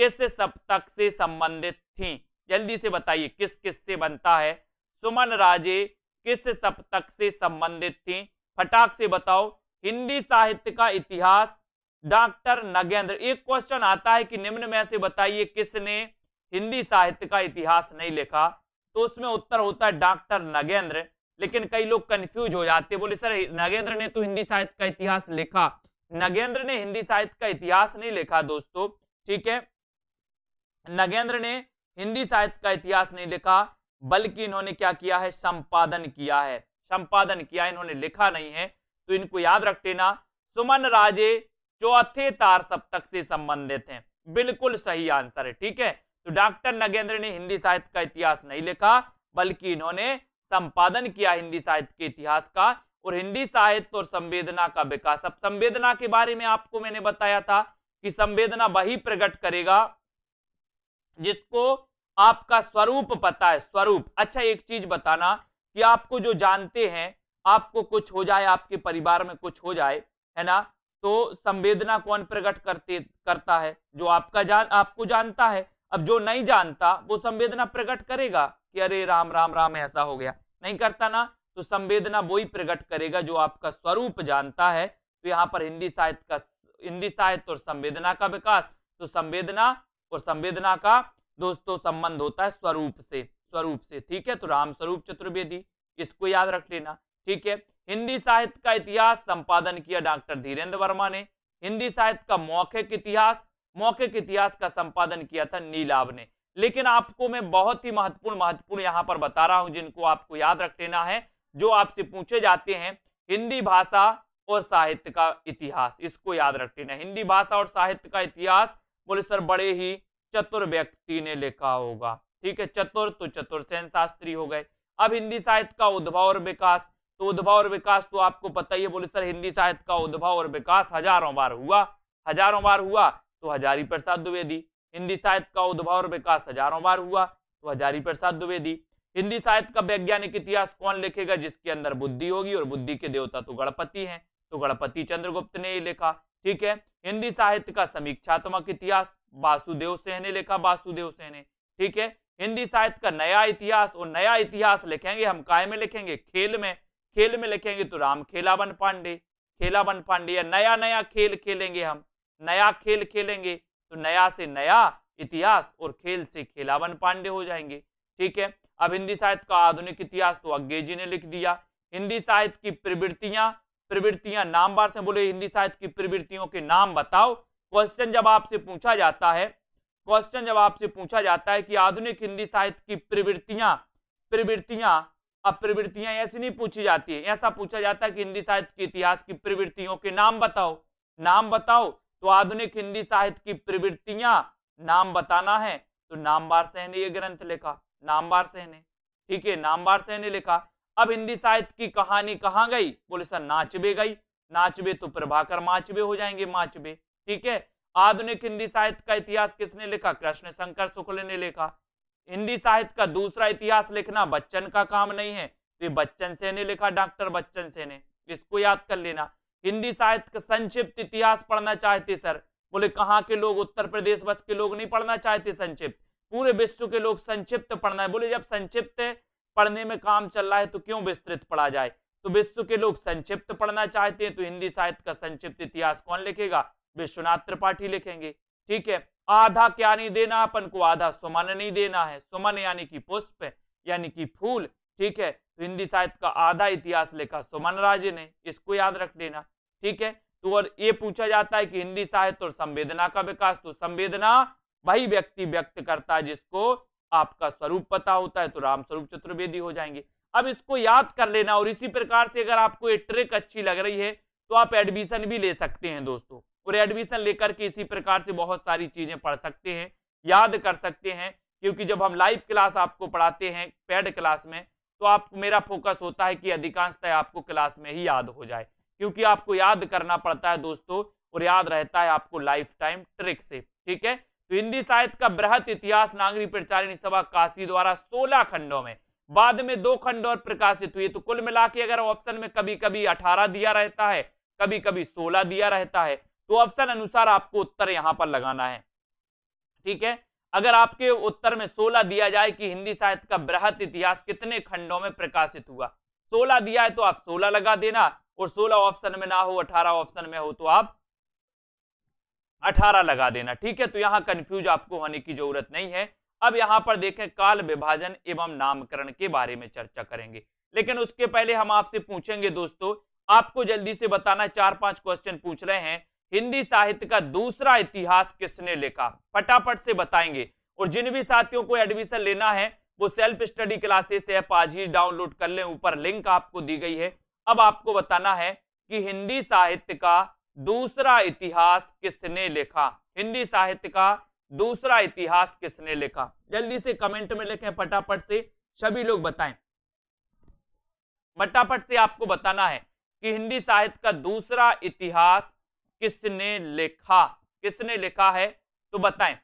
किस सप्तक से संबंधित थी जल्दी से बताइए किस किस से बनता है सुमन राजे किस सप्तक से संबंधित थी फटाक से बताओ हिंदी साहित्य का इतिहास डॉक्टर नगेंद्र एक क्वेश्चन आता है कि निम्न में से बताइए किसने हिंदी साहित्य का इतिहास नहीं लिखा तो उसमें उत्तर होता है डॉक्टर नगेंद्र लेकिन कई लोग कंफ्यूज हो जाते बोले सर नगेंद्र ने तो हिंदी साहित्य का इतिहास लिखा नगेंद्र ने हिंदी साहित्य का इतिहास नहीं लिखा दोस्तों ठीक है नगेंद्र ने हिंदी साहित्य का इतिहास नहीं लिखा बल्कि इन्होंने क्या किया है संपादन किया है संपादन किया इन्होंने लिखा नहीं है तो इनको याद रख लेना सुमन राजे चौथे तार सप्तक से संबंधित हैं बिल्कुल सही आंसर है ठीक है तो डॉक्टर नगेंद्र ने हिंदी साहित्य का इतिहास नहीं लिखा बल्कि इन्होंने संपादन किया हिंदी साहित्य के इतिहास का और हिंदी साहित्य और संवेदना का विकास अब संवेदना के बारे में आपको मैंने बताया था कि संवेदना वही प्रकट करेगा जिसको आपका स्वरूप पता है स्वरूप अच्छा एक चीज बताना कि आपको जो जानते हैं आपको कुछ हो जाए आपके परिवार में कुछ हो जाए है ना तो संवेदना कौन प्रकट करते करता है जो आपका जान आपको जानता है अब जो नहीं जानता वो संवेदना प्रकट करेगा कि अरे राम राम राम ऐसा हो गया नहीं करता ना तो संवेदना वो ही प्रकट करेगा जो आपका स्वरूप जानता है तो यहाँ पर हिंदी साहित्य का हिंदी साहित्य और संवेदना का विकास तो संवेदना और संवेदना का दोस्तों संबंध होता है स्वरूप से स्वरूप से ठीक है तो राम स्वरूप चतुर्वेदी इसको याद रख लेना ठीक है हिंदी साहित्य का इतिहास संपादन किया डॉक्टर धीरेन्द्र वर्मा ने हिंदी साहित्य का मौखिक इतिहास मौखिक इतिहास का संपादन किया था नीलाभ ने लेकिन आपको मैं बहुत ही महत्वपूर्ण महत्वपूर्ण यहां पर बता रहा हूं जिनको आपको याद रख लेना है जो आपसे पूछे जाते हैं हिंदी भाषा और साहित्य का इतिहास इसको याद रख लेना हिंदी भाषा और साहित्य का इतिहास बोले सर बड़े ही चतुर व्यक्ति ने लिखा होगा ठीक है चतुर तो चतुरसेन शास्त्री हो गए अब हिंदी साहित्य का उद्भव और विकास तो उद्भव और विकास तो आपको पता ही है बोले सर हिंदी साहित्य का उद्भव और विकास हजारों बार हुआ हजारों बार हुआ तो हजारी प्रसाद द्विवेदी हिंदी साहित्य का उद्भव और विकास हजारों बार हुआ तो हजारी प्रसाद द्विवेदी हिंदी साहित्य का वैज्ञानिक इतिहास कौन लिखेगा जिसके अंदर बुद्धि होगी और बुद्धि के देवता तो गणपति हैं तो गणपति चंद्रगुप्त ने ही लिखा ठीक है हिंदी साहित्य का समीक्षात्मक इतिहास वासुदेव सेह ने लिखा वासुदेव सेह ने ठीक है हिंदी साहित्य का नया इतिहास और नया इतिहास लिखेंगे हम काय में लिखेंगे खेल में खेल में लिखेंगे तो राम खेलावन पांडे खेलावन पांडे या नया नया खेल खेलेंगे हम नया खेल खेलेंगे तो नया से नया इतिहास और खेल से खेलावन पांडे हो जाएंगे ठीक है अब हिंदी साहित्य का आधुनिक इतिहास तो अग्गे जी ने लिख दिया हिंदी साहित्य की प्रवृत्तियां प्रवृत्तियां नाम बार से बोले हिंदी साहित्य की प्रवृत्तियों के नाम बताओ क्वेश्चन जब आपसे पूछा जाता है क्वेश्चन जब आपसे पूछा जाता है कि आधुनिक हिंदी साहित्य की प्रवृत्तियां प्रवृत्तियां अब प्रवृत्तियां ऐसी नहीं पूछी जाती है ऐसा पूछा जाता है कि हिंदी साहित्य के इतिहास की प्रवृत्तियों के नाम बताओ नाम बताओ तो आधुनिक हिंदी साहित्य की प्रवृत्तियां नाम बताना है तो नामबार सह ने यह ग्रंथ लिखा नामबार सह ने ठीक है नामबार सह ने लिखा अब हिंदी साहित्य की कहानी कहाँ गई बोले सर नाचबे गई नाचबे तो प्रभाकर माचबे हो जाएंगे माचबे ठीक है आधुनिक हिंदी साहित्य का इतिहास किसने लिखा कृष्ण शंकर शुक्ल ने लिखा हिंदी साहित्य का दूसरा इतिहास लिखना बच्चन का काम नहीं है तो ये बच्चन से ने लिखा डॉक्टर बच्चन से ने इसको याद कर लेना हिंदी साहित्य का संक्षिप्त इतिहास पढ़ना चाहते सर बोले कहाँ के लोग उत्तर प्रदेश बस के लोग नहीं पढ़ना चाहते संक्षिप्त पूरे विश्व के लोग संक्षिप्त पढ़ना है बोले जब संक्षिप्त पढ़ने में काम चल रहा है तो क्यों विस्तृत पढ़ा जाए तो विश्व के लोग संक्षिप्त पढ़ना चाहते हैं तो हिंदी साहित्य का संक्षिप्त इतिहास कौन लिखेगा विश्वनाथ त्रिपाठी लिखेंगे ठीक है आधा क्या नहीं देना अपन को आधा सुमन नहीं देना है सुमन यानी कि पुष्प यानी कि फूल ठीक है तो हिंदी साहित्य का आधा इतिहास लिखा सुमन राजे ने इसको याद रख लेना ठीक है तो और ये पूछा जाता है कि हिंदी साहित्य और संवेदना का विकास तो संवेदना वही व्यक्ति व्यक्त करता है जिसको आपका स्वरूप पता होता है तो राम स्वरूप चतुर्वेदी हो जाएंगे अब इसको याद कर लेना और इसी प्रकार से अगर आपको ये ट्रिक अच्छी लग रही है तो आप एडमिशन भी ले सकते हैं दोस्तों और एडमिशन लेकर के इसी प्रकार से बहुत सारी चीज़ें पढ़ सकते हैं याद कर सकते हैं क्योंकि जब हम लाइव क्लास आपको पढ़ाते हैं पेड क्लास में तो आप मेरा फोकस होता है कि अधिकांशतः आपको क्लास में ही याद हो जाए क्योंकि आपको याद करना पड़ता है दोस्तों और याद रहता है आपको लाइफ टाइम ट्रिक से ठीक है तो हिंदी साहित्य का बृहत इतिहास नागरी प्रचारिणी सभा काशी द्वारा सोलह खंडों में बाद में दो खंड और प्रकाशित हुए तो कुल मिला के अगर ऑप्शन में कभी कभी अठारह दिया रहता है कभी कभी सोलह दिया रहता है तो ऑप्शन अनुसार आपको उत्तर यहां पर लगाना है ठीक है अगर आपके उत्तर में सोलह दिया जाए कि हिंदी साहित्य का बृहत इतिहास कितने खंडों में प्रकाशित हुआ सोलह दिया है तो आप सोलह लगा देना और सोलह ऑप्शन में ना हो अठारह ऑप्शन में हो तो आप अठारह लगा देना ठीक है तो यहां कंफ्यूज आपको होने की जरूरत नहीं है अब यहां पर देखें काल विभाजन एवं नामकरण के बारे में चर्चा करेंगे लेकिन उसके पहले हम आपसे पूछेंगे दोस्तों आपको जल्दी से बताना चार पांच क्वेश्चन पूछ रहे हैं हिंदी साहित्य का दूसरा इतिहास किसने लिखा फटाफट से बताएंगे और जिन भी साथियों को एडमिशन लेना है वो सेल्फ स्टडी क्लासेस ऐप आज ही डाउनलोड कर लें ऊपर लिंक आपको दी गई है अब आपको बताना है कि हिंदी साहित्य का दूसरा इतिहास किसने लिखा हिंदी साहित्य का दूसरा इतिहास किसने लिखा जल्दी से कमेंट में लिखें फटाफट से सभी लोग बताएं फटाफट से आपको बताना है कि हिंदी साहित्य का दूसरा इतिहास किसने लिखा किसने लिखा है तो बताएं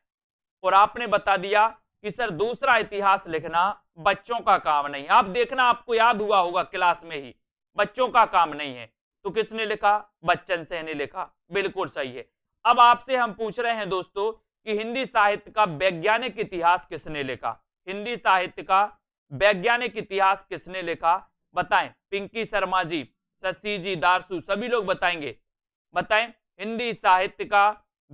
और आपने बता दिया कि सर दूसरा इतिहास लिखना बच्चों का काम नहीं आप देखना आपको याद हुआ होगा क्लास में ही बच्चों का काम नहीं है तो किसने लिखा बच्चन से ने लिखा बिल्कुल सही है अब आपसे हम पूछ रहे हैं दोस्तों कि हिंदी साहित्य का वैज्ञानिक इतिहास किसने लिखा हिंदी साहित्य का वैज्ञानिक इतिहास किसने लिखा बताएं पिंकी शर्मा जी शशि जी दारसू सभी लोग बताएंगे बताएं हिंदी साहित्य का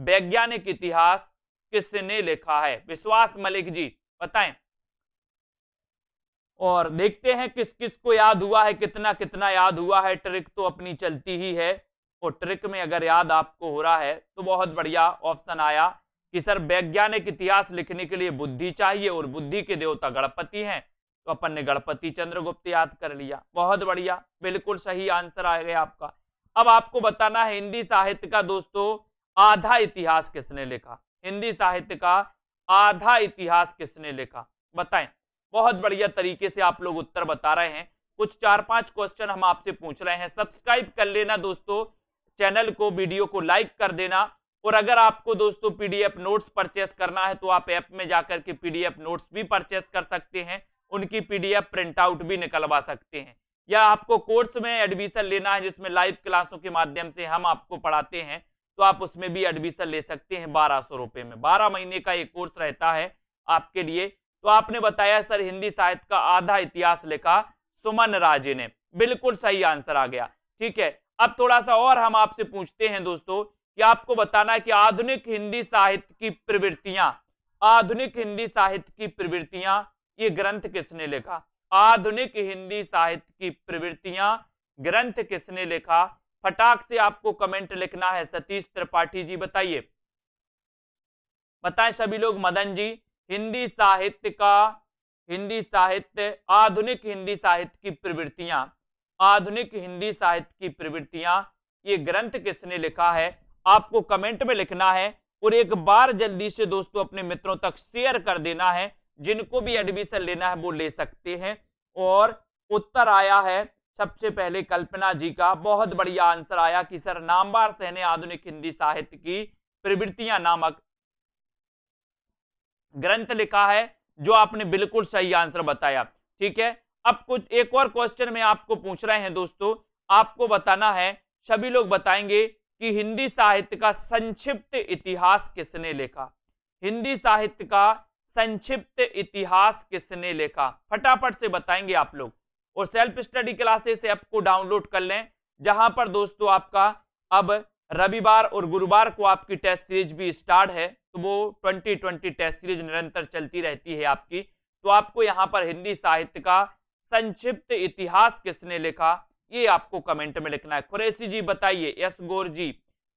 वैज्ञानिक इतिहास किसने लिखा है विश्वास मलिक जी बताएं और देखते हैं किस किस को याद हुआ है कितना कितना याद हुआ है ट्रिक तो अपनी चलती ही है और ट्रिक में अगर याद आपको हो रहा है तो बहुत बढ़िया ऑप्शन आया कि सर वैज्ञानिक इतिहास लिखने के लिए बुद्धि चाहिए और बुद्धि के देवता गणपति हैं तो अपन ने गणपति चंद्रगुप्त याद कर लिया बहुत बढ़िया बिल्कुल सही आंसर आ गया आपका अब आपको बताना है हिंदी साहित्य का दोस्तों आधा इतिहास किसने लिखा हिंदी साहित्य का आधा इतिहास किसने लिखा बताएं बहुत बढ़िया तरीके से आप लोग उत्तर बता रहे हैं कुछ चार पांच क्वेश्चन हम आपसे पूछ रहे हैं सब्सक्राइब कर लेना दोस्तों चैनल को वीडियो को लाइक कर देना और अगर आपको दोस्तों पीडीएफ नोट्स परचेस करना है तो आप ऐप में जाकर के पीडीएफ नोट्स भी परचेस कर सकते हैं उनकी पीडीएफ प्रिंट आउट भी निकलवा सकते हैं या आपको कोर्स में एडमिशन लेना है जिसमें लाइव क्लासों के माध्यम से हम आपको पढ़ाते हैं तो आप उसमें भी एडमिशन ले सकते हैं बारह सौ रुपये में बारह महीने का ये कोर्स रहता है आपके लिए तो आपने बताया सर हिंदी साहित्य का आधा इतिहास लिखा सुमन राजे ने बिल्कुल सही आंसर आ गया ठीक है अब थोड़ा सा और हम आपसे पूछते हैं दोस्तों कि आपको बताना है कि आधुनिक हिंदी साहित्य की प्रवृत्तियां आधुनिक हिंदी साहित्य की प्रवृत्तियां ये ग्रंथ किसने लिखा आधुनिक हिंदी साहित्य की प्रवृत्तियां ग्रंथ किसने लिखा फटाक से आपको कमेंट लिखना है सतीश त्रिपाठी जी बताइए बताएं सभी लोग मदन जी हिंदी साहित्य का हिंदी साहित्य आधुनिक हिंदी साहित्य की प्रवृत्तियां आधुनिक हिंदी साहित्य की प्रवृत्तियां ये ग्रंथ किसने लिखा है आपको कमेंट में लिखना है और एक बार जल्दी से दोस्तों अपने मित्रों तक शेयर कर देना है जिनको भी एडमिशन लेना है वो ले सकते हैं और उत्तर आया है सबसे पहले कल्पना जी का बहुत बढ़िया आंसर आया कि सर नामवार सहने आधुनिक हिंदी साहित्य की प्रवृत्तियां नामक ग्रंथ लिखा है जो आपने बिल्कुल सही आंसर बताया ठीक है अब कुछ एक और क्वेश्चन में आपको पूछ रहे हैं दोस्तों आपको बताना है सभी लोग बताएंगे कि हिंदी साहित्य का संक्षिप्त इतिहास किसने लिखा हिंदी साहित्य का संक्षिप्त इतिहास किसने लिखा फटाफट से बताएंगे आप लोग और सेल्फ स्टडी क्लासेस ऐप को डाउनलोड कर लें जहां पर दोस्तों आपका अब रविवार और गुरुवार को आपकी टेस्ट सीरीज भी स्टार्ट है तो वो 2020 टेस्ट सीरीज निरंतर चलती रहती है आपकी तो आपको यहाँ पर हिंदी साहित्य का संक्षिप्त इतिहास किसने लिखा ये आपको कमेंट में लिखना है खुरैसी जी बताइए यश गौर जी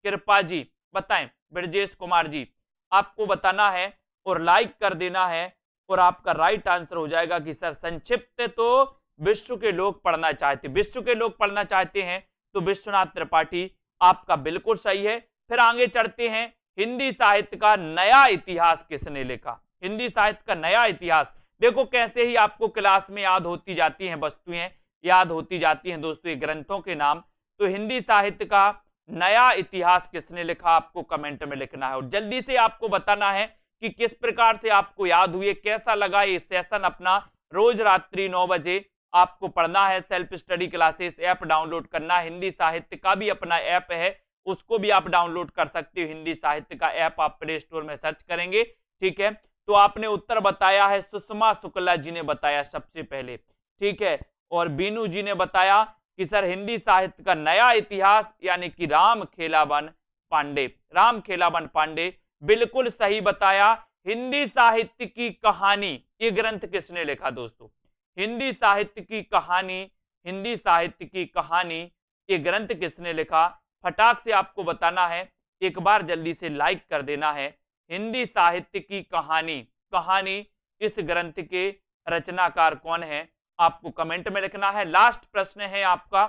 कृपा जी बताएं ब्रजेश कुमार जी आपको बताना है और लाइक कर देना है और आपका राइट आंसर हो जाएगा कि सर संक्षिप्त तो विश्व के लोग पढ़ना चाहते विश्व के लोग पढ़ना चाहते हैं तो विश्वनाथ त्रिपाठी आपका बिल्कुल सही है फिर आगे चढ़ते हैं हिंदी साहित्य का नया इतिहास किसने लिखा हिंदी साहित्य का नया इतिहास देखो कैसे ही आपको क्लास में याद होती जाती हैं वस्तुएं याद होती जाती हैं दोस्तों ये ग्रंथों के नाम तो हिंदी साहित्य का नया इतिहास किसने लिखा आपको कमेंट में लिखना है और जल्दी से आपको बताना है कि किस प्रकार से आपको याद हुए कैसा लगा ये सेशन अपना रोज रात्रि नौ बजे आपको पढ़ना है self study classes app download करना हिंदी साहित्य का भी अपना ऐप है उसको भी आप डाउनलोड कर सकते हो हिंदी साहित्य का ऐप आप प्ले स्टोर में सर्च करेंगे ठीक है तो आपने उत्तर बताया है सुषमा शुक्ला जी ने बताया सबसे पहले ठीक है और बीनू जी ने बताया कि सर हिंदी साहित्य का नया इतिहास यानी कि राम खेलावन पांडे राम खेलावन पांडे बिल्कुल सही बताया हिंदी साहित्य की कहानी ये ग्रंथ किसने लिखा दोस्तों हिंदी साहित्य की कहानी हिंदी साहित्य की कहानी ये ग्रंथ किसने लिखा फटाक से आपको बताना है एक बार जल्दी से लाइक कर देना है हिंदी साहित्य की कहानी कहानी इस ग्रंथ के रचनाकार कौन है आपको कमेंट में लिखना है लास्ट प्रश्न है आपका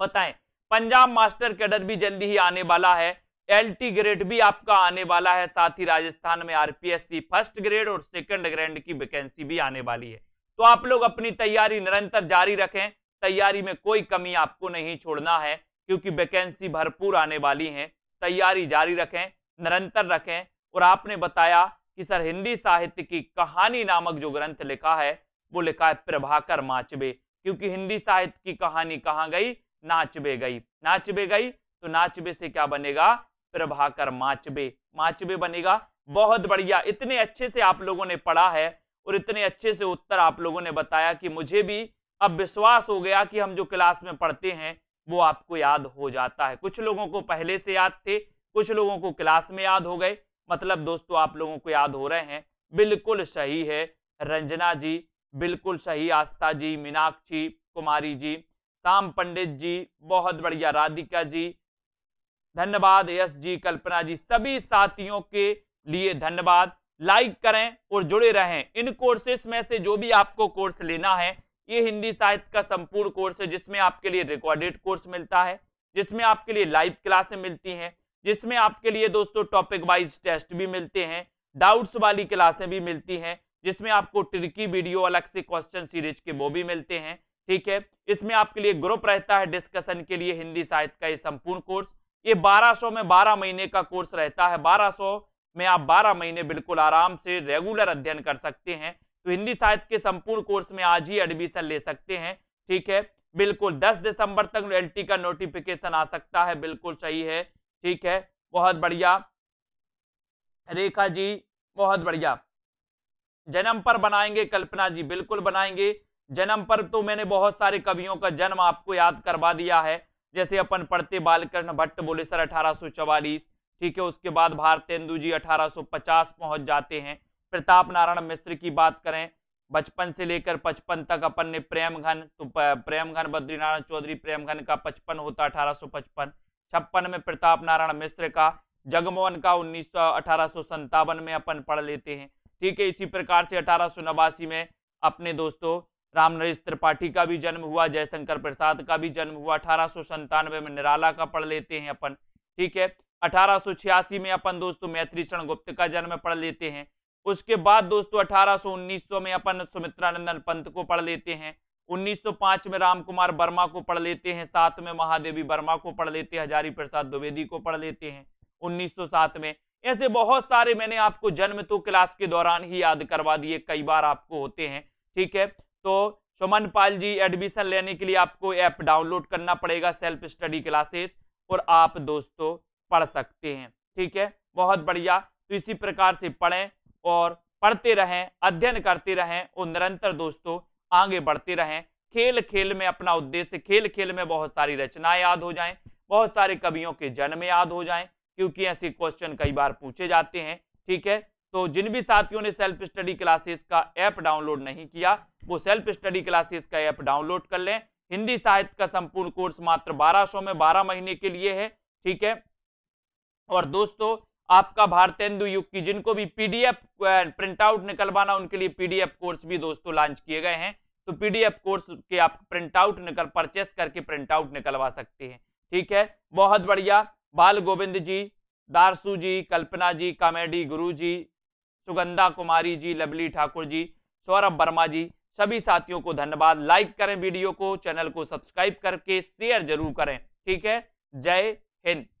बताएं पंजाब मास्टर कैडर भी जल्दी ही आने वाला है टी ग्रेड भी आपका आने वाला है साथ ही राजस्थान में आरपीएससी फर्स्ट ग्रेड और सेकंड ग्रेड की वैकेंसी भी आने वाली है तो आप लोग अपनी तैयारी निरंतर जारी रखें तैयारी में कोई कमी आपको नहीं छोड़ना है क्योंकि वैकेंसी भरपूर आने वाली है तैयारी जारी रखें निरंतर रखें और आपने बताया कि सर हिंदी साहित्य की कहानी नामक जो ग्रंथ लिखा है वो लिखा है प्रभाकर माचबे क्योंकि हिंदी साहित्य की कहानी कहाँ गई नाचबे गई नाचबे गई तो नाचबे से क्या बनेगा प्रभाकर माचबे माचबे बनेगा बहुत बढ़िया इतने अच्छे से आप लोगों ने पढ़ा है और इतने अच्छे से उत्तर आप लोगों ने बताया कि मुझे भी अब विश्वास हो गया कि हम जो क्लास में पढ़ते हैं वो आपको याद हो जाता है कुछ लोगों को पहले से याद थे कुछ लोगों को क्लास में याद हो गए मतलब दोस्तों आप लोगों को याद हो रहे हैं बिल्कुल सही है रंजना जी बिल्कुल सही आस्था जी मीनाक्षी कुमारी जी शाम पंडित जी बहुत बढ़िया राधिका जी धन्यवाद यश जी कल्पना जी सभी साथियों के लिए धन्यवाद लाइक करें और जुड़े रहें इन कोर्सेस में से जो भी आपको कोर्स लेना है ये हिंदी साहित्य का संपूर्ण कोर्स है जिसमें आपके लिए रिकॉर्डेड कोर्स मिलता है जिसमें आपके लिए लाइव क्लासें मिलती हैं जिसमें आपके लिए दोस्तों टॉपिक वाइज टेस्ट भी मिलते हैं डाउट्स वाली क्लासे भी मिलती हैं जिसमें आपको ट्रिकी वीडियो अलग से क्वेश्चन सीरीज के वो भी मिलते हैं ठीक है इसमें आपके लिए ग्रुप रहता है डिस्कशन के लिए हिंदी साहित्य का ये संपूर्ण कोर्स ये 1200 में 12 महीने का कोर्स रहता है 1200 में आप 12 महीने बिल्कुल आराम से रेगुलर अध्ययन कर सकते हैं तो हिंदी साहित्य के संपूर्ण कोर्स में आज ही एडमिशन ले सकते हैं ठीक है बिल्कुल 10 दिसंबर तक एल का नोटिफिकेशन आ सकता है बिल्कुल सही है ठीक है बहुत बढ़िया रेखा जी बहुत बढ़िया जन्म पर बनाएंगे कल्पना जी बिल्कुल बनाएंगे जन्म पर तो मैंने बहुत सारे कवियों का जन्म आपको याद करवा दिया है जैसे अपन पढ़ते बालकृष्ण भट्ट बोलेसर अठारह ठीक है उसके बाद भारतेंदु जी 1850 पहुंच जाते हैं प्रताप नारायण मिश्र की बात करें बचपन से लेकर पचपन तक अपन ने प्रेम घन तो प्रेम घन बद्रीनारायण चौधरी प्रेम घन का पचपन होता अठारह सौ पचपन छप्पन में प्रताप नारायण मिश्र का जगमोहन का उन्नीस सौ में अपन पढ़ लेते हैं ठीक है इसी प्रकार से अठारह में अपने दोस्तों राम नरेश त्रिपाठी का भी जन्म हुआ जयशंकर प्रसाद का भी जन्म हुआ अठारह में निराला का पढ़ लेते हैं अपन ठीक है अठारह में अपन दोस्तों मैत्री गुप्त का जन्म पढ़ लेते हैं उसके बाद दोस्तों अठारह में अपन सुमित्रानंदन पंत को पढ़ लेते हैं 1905 में राम कुमार वर्मा को पढ़ लेते हैं सात में महादेवी वर्मा को पढ़ लेते हैं हजारी प्रसाद द्विवेदी को पढ़ लेते हैं 1907 में ऐसे बहुत सारे मैंने आपको जन्म तो क्लास के दौरान ही याद करवा दिए कई बार आपको होते हैं ठीक है तो सुमन पाल जी एडमिशन लेने के लिए आपको ऐप डाउनलोड करना पड़ेगा सेल्फ स्टडी क्लासेस और आप दोस्तों पढ़ सकते हैं ठीक है बहुत बढ़िया तो इसी प्रकार से पढ़ें और पढ़ते रहें अध्ययन करते रहें और निरंतर दोस्तों आगे बढ़ते रहें खेल खेल में अपना उद्देश्य खेल खेल में बहुत सारी रचनाएं याद हो जाएं बहुत सारे कवियों के जन्म याद हो जाएं क्योंकि ऐसे क्वेश्चन कई बार पूछे जाते हैं ठीक है तो जिन भी साथियों ने सेल्फ स्टडी क्लासेस का ऐप डाउनलोड नहीं किया वो सेल्फ स्टडी क्लासेस का ऐप डाउनलोड कर लें हिंदी साहित्य का संपूर्ण कोर्स मात्र 1200 में 12 महीने के लिए है ठीक है और दोस्तों आपका भारतेंदु युग की जिनको भी पीडीएफ प्रिंटआउट निकलवाना उनके लिए पीडीएफ कोर्स भी दोस्तों लॉन्च किए गए हैं तो पीडीएफ कोर्स के आप प्रिंटआउट निकल परचेस करके प्रिंटआउट निकलवा सकते हैं ठीक है बहुत बढ़िया बाल गोविंद जी दारसू जी कल्पना जी कॉमेडी गुरु जी सुगंधा कुमारी जी लवली ठाकुर जी सौरभ वर्मा जी सभी साथियों को धन्यवाद लाइक करें वीडियो को चैनल को सब्सक्राइब करके शेयर जरूर करें ठीक है जय हिंद